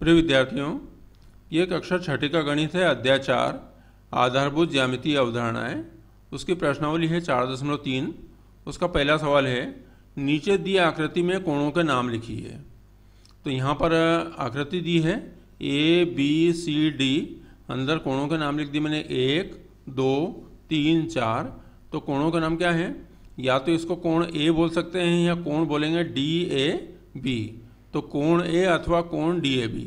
प्रिय विद्यार्थियों ये कक्षा छठी का गणित है अध्याय चार आधारभूत ज्यामितीय अवधारणाएं उसकी प्रश्नावली है चार दशमलव तीन उसका पहला सवाल है नीचे दी आकृति में कोणों के नाम लिखिए तो यहाँ पर आकृति दी है ए बी सी डी अंदर कोणों के नाम लिख दिए मैंने एक दो तीन चार तो कोणों का नाम क्या है या तो इसको कोण ए बोल सकते हैं या कोण बोलेंगे डी ए बी तो कोण ए अथवा कोण डी ए बी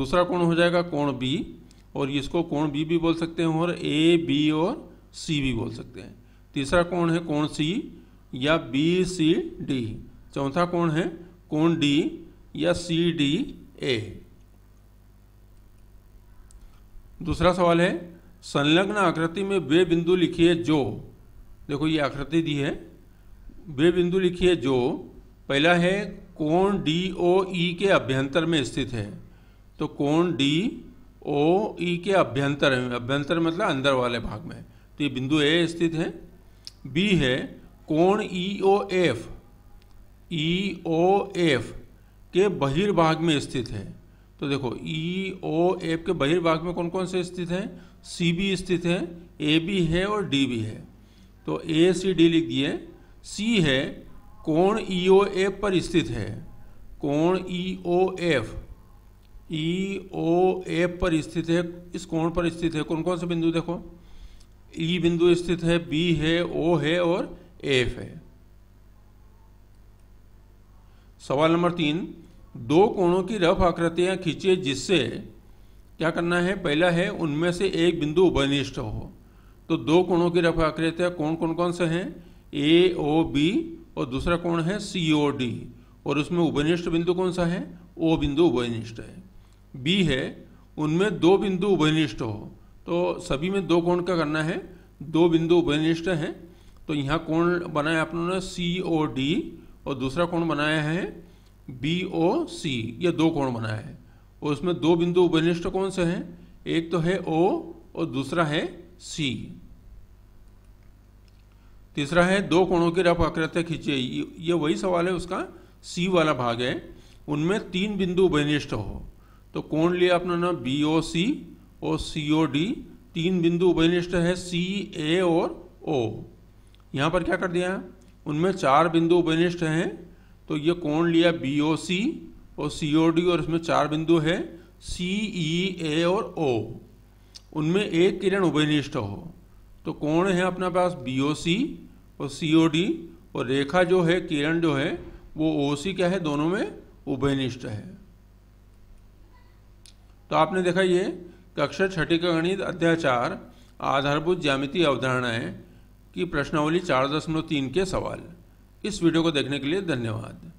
दूसरा कोण हो जाएगा कोण बी और इसको कोण बी भी बोल सकते हैं और ए बी और सी भी बोल सकते हैं तीसरा कोण है कोण सी या बी सी डी चौथा कोण है कोण डी या सी डी ए दूसरा सवाल है संलग्न आकृति में वे बिंदु लिखिए जो देखो ये आकृति दी है वे बिंदु लिखिए जो पहला है कोण डी ओ ई के अभ्यंतर में स्थित है तो कोण डी ओ ई के अभ्यंतर में अभ्यंतर मतलब अंदर वाले भाग में तो ये बिंदु ए स्थित है बी है कोण ई O F E O F के बहिर्भाग में स्थित है तो देखो ई ओ एफ के बहिर्भाग में कौन कौन से स्थित हैं सी बी स्थित है ए बी है और डी बी है तो ए सी डी लिख दिए सी है कोण ई ओ एफ पर स्थित है कोण ई O F E O F पर स्थित है इस कोण पर स्थित है कौन कौन से बिंदु देखो ई e बिंदु स्थित है बी है ओ है और एफ है सवाल नंबर तीन दो कोणों की रफ आकृतियां खींचे जिससे क्या करना है पहला है उनमें से एक बिंदु उपनिष्ठ हो तो दो कोणों की रफ आकृतियां कौन कौन कौन से हैं ए ओ बी और दूसरा कोण है सी ओ डी और उसमें उभयनिष्ठ बिंदु कौन सा है ओ बिंदु उभयनिष्ठ है बी है उनमें दो बिंदु उभयनिष्ठ हो तो सभी में दो कोण का करना है दो बिंदु उभयनिष्ठ हैं तो यहाँ कोण बनाया अपनों ने सी ओ डी और दूसरा कोण बनाया है बी ओ सी ये दो कोण बनाया है और उसमें दो बिंदु उभयनिष्ठ कौन से हैं एक तो है ओ और दूसरा है सी तीसरा है दो कोणों की रफ आकृत्य खींचे ये वही सवाल है उसका सी वाला भाग है उनमें तीन बिंदु उभयनिष्ठ हो तो कोण लिया अपना ना बी ओ सी और सी ओ डी तीन बिंदु उभयनिष्ठ है सी ए और ओ यहाँ पर क्या कर दिया उनमें चार बिंदु उभयनिष्ठ हैं तो ये कोण लिया बी ओ सी और सी ओ डी और इसमें चार बिंदु है सी ई ए और ओ उनमें एक किरण उभयनिष्ठ हो तो कोण है अपने पास बी ओ सी और सी ओ डी और रेखा जो है किरण जो है वो ओ सी क्या है दोनों में उभयनिष्ठ है तो आपने देखा ये कक्षा छठी का गणित अध्याचार आधारभूत ज्यामिति अवधारणा है कि प्रश्नावली चार दशमलव तीन के सवाल इस वीडियो को देखने के लिए धन्यवाद